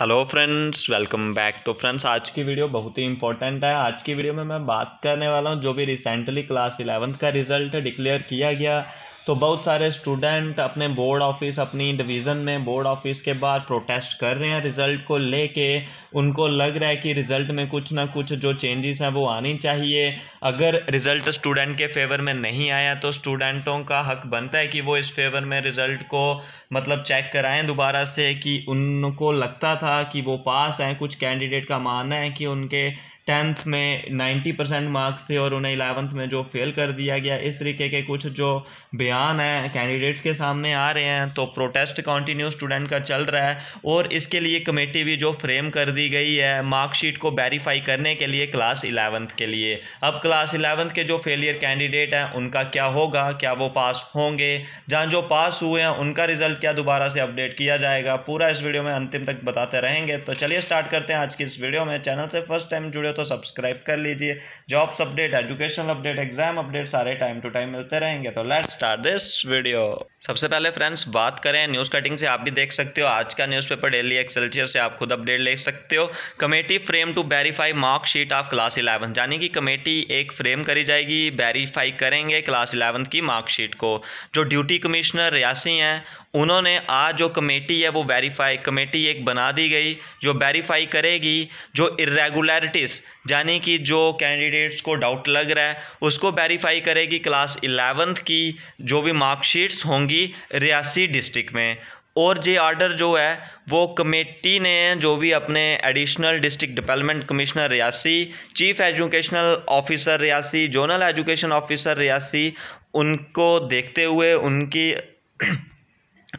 hello friends welcome back तो friends आज की वीडियो बहुत ही इंपॉर्टेंट है आज की वीडियो में मैं बात करने वाला हूँ जो भी रिसेंटली क्लास इलेवंथ का रिजल्ट डिक्लेयर किया गया तो बहुत सारे स्टूडेंट अपने बोर्ड ऑफिस अपनी डिवीज़न में बोर्ड ऑफिस के बाद प्रोटेस्ट कर रहे हैं रिज़ल्ट को लेके उनको लग रहा है कि रिज़ल्ट में कुछ ना कुछ जो चेंजेस हैं वो आनी चाहिए अगर रिज़ल्ट स्टूडेंट के फेवर में नहीं आया तो स्टूडेंटों का हक बनता है कि वो इस फेवर में रिज़ल्ट को मतलब चेक कराएं दोबारा से कि उनको लगता था कि वो पास हैं कुछ कैंडिडेट का मानना है कि उनके टेंथ में नाइन्टी परसेंट मार्क्स थे और उन्हें इलेवंथ में जो फेल कर दिया गया इस तरीके के कुछ जो बयान हैं कैंडिडेट्स के सामने आ रहे हैं तो प्रोटेस्ट कंटिन्यू स्टूडेंट का चल रहा है और इसके लिए कमेटी भी जो फ्रेम कर दी गई है मार्कशीट को वेरीफाई करने के लिए क्लास इलेवंथ के लिए अब क्लास इलेवंथ के जो फेलियर कैंडिडेट हैं उनका क्या होगा क्या वो पास होंगे जहाँ जो पास हुए हैं उनका रिजल्ट क्या दोबारा से अपडेट किया जाएगा पूरा इस वीडियो में अंतिम तक बताते रहेंगे तो चलिए स्टार्ट करते हैं आज की इस वीडियो में चैनल से फर्स्ट टाइम जुड़े तो तो सब्सक्राइब कर लीजिए jobs update educational update exam update सारे टाइम टू टाइम मिलते रहेंगे तो लेट्स स्टार्ट दिस वीडियो सबसे पहले फ्रेंड्स बात करें न्यूज़ कटिंग से आप भी देख सकते हो आज का न्यूज़पेपर डेली एक्सेलचियर से आप खुद अपडेट ले सकते हो committee frame to verify marksheet of class eleven यानी कि कमेटी एक फ्रेम करी जाएगी वेरीफाई करेंगे क्लास इलेवंथ की मार्कशीट को जो ड्यूटी कमिश्नर रियासी हैं उन्होंने आज जो कमेटी है वो वेरीफाई कमेटी एक बना दी गई जो वेरीफाई करेगी जो इरेगुलरिटीज़ यानी कि जो कैंडिडेट्स को डाउट लग रहा है उसको वेरीफाई करेगी क्लास इलेवंथ की जो भी मार्कशीट्स होंगी होंगी रियासी डिस्ट्रिक्ट में और ये आर्डर जो है वो कमेटी ने जो भी अपने additional district development commissioner Reasi chief educational officer Reasi zonal education officer Reasi उनको देखते हुए उनकी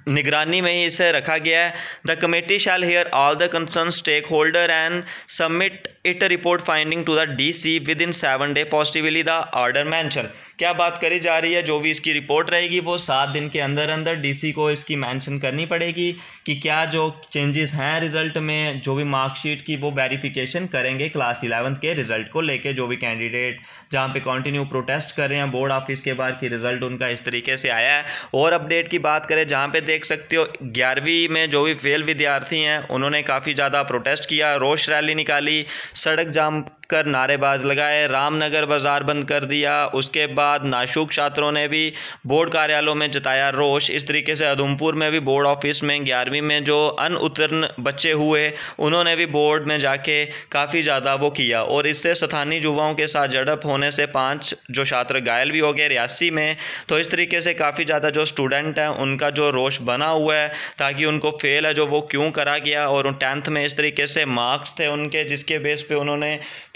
निगरानी में ही इसे रखा गया है the committee shall hear all the concern stake holder and submit it report finding to the DC within seven day positively the order mention क्या बात करी जा रही है जो भी इसकी रिपोर्ट रहेगी वो सात दिन के अंदर अंदर डीसी को इसकी मैंशन करनी पड़ेगी कि क्या जो चेंजेस हैं रिजल्ट में जो भी मार्कशीट की वो वेरीफिकेशन करेंगे क्लास इलेवंथ के रिजल्ट को लेकर जो भी कैंडिडेट जहाँ पे कंटिन्यू प्रोटेस्ट कर रहे हैं बोर्ड ऑफिस के बाहर कि रिजल्ट उनका इस तरीके से आया है और अपडेट की बात करें जहाँ पे पे देख सकते हो ग्यारहवीं में जो भी फेल विद्यार्थी हैं उन्होंने काफ़ी ज़्यादा प्रोटेस्ट किया रोष रैली निकाली सड़क जाम कर नारेबाज लगाए रामनगर बाज़ार बंद कर दिया उसके बाद नाशुक छात्रों ने भी बोर्ड कार्यालयों में जताया रोष इस तरीके से उधमपुर में भी बोर्ड ऑफिस में ग्यारहवीं में जो अन उत्तीर्ण बच्चे हुए उन्होंने भी बोर्ड में जाके काफ़ी ज़्यादा वो किया और इससे स्थानीय युवाओं के साथ झड़प होने से पाँच जो छात्र घायल भी हो गए रियासी में तो इस तरीके से काफ़ी ज़्यादा जो स्टूडेंट हैं उनका जो रोष बना हुआ है ताकि उनको फेल है जो वो क्यों करा गया और टेंथ में इस तरीके से मार्क्स थे उनके जिसके बेस पे उन्होंने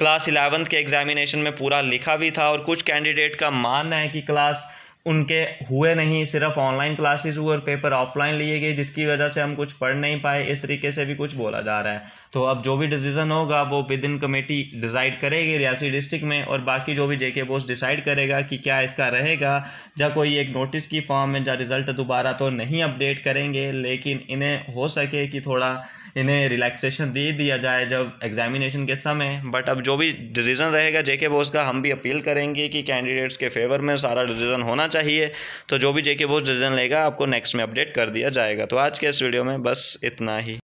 क्लास इलेवंथ के एग्ज़ामिनेशन में पूरा लिखा भी था और कुछ कैंडिडेट का मानना है कि क्लास उनके हुए नहीं सिर्फ ऑनलाइन क्लासेस हुए और पेपर ऑफलाइन लिए गए जिसकी वजह से हम कुछ पढ़ नहीं पाए इस तरीके से भी कुछ बोला जा रहा है तो अब जो भी डिसीज़न होगा वो विद इन कमेटी डिसाइड करेगी रियासी डिस्ट्रिक्ट में और बाकी जो भी जेके बोस डिसाइड करेगा कि क्या इसका रहेगा जब कोई एक नोटिस की फॉर्म में जहाँ रिज़ल्ट दोबारा तो नहीं अपडेट करेंगे लेकिन इन्हें हो सके कि थोड़ा इन्हें रिलैक्सेशन दे दिया जाए जब एग्जामिनेशन के समय बट अब जो भी डिसीज़न रहेगा जेके बोस का हम भी अपील करेंगे कि कैंडिडेट्स के फेवर में सारा डिसीज़न होना चाहिए तो जो भी जेके बोस डिसीज़न लेगा आपको नेक्स्ट में अपडेट कर दिया जाएगा तो आज के इस वीडियो में बस इतना ही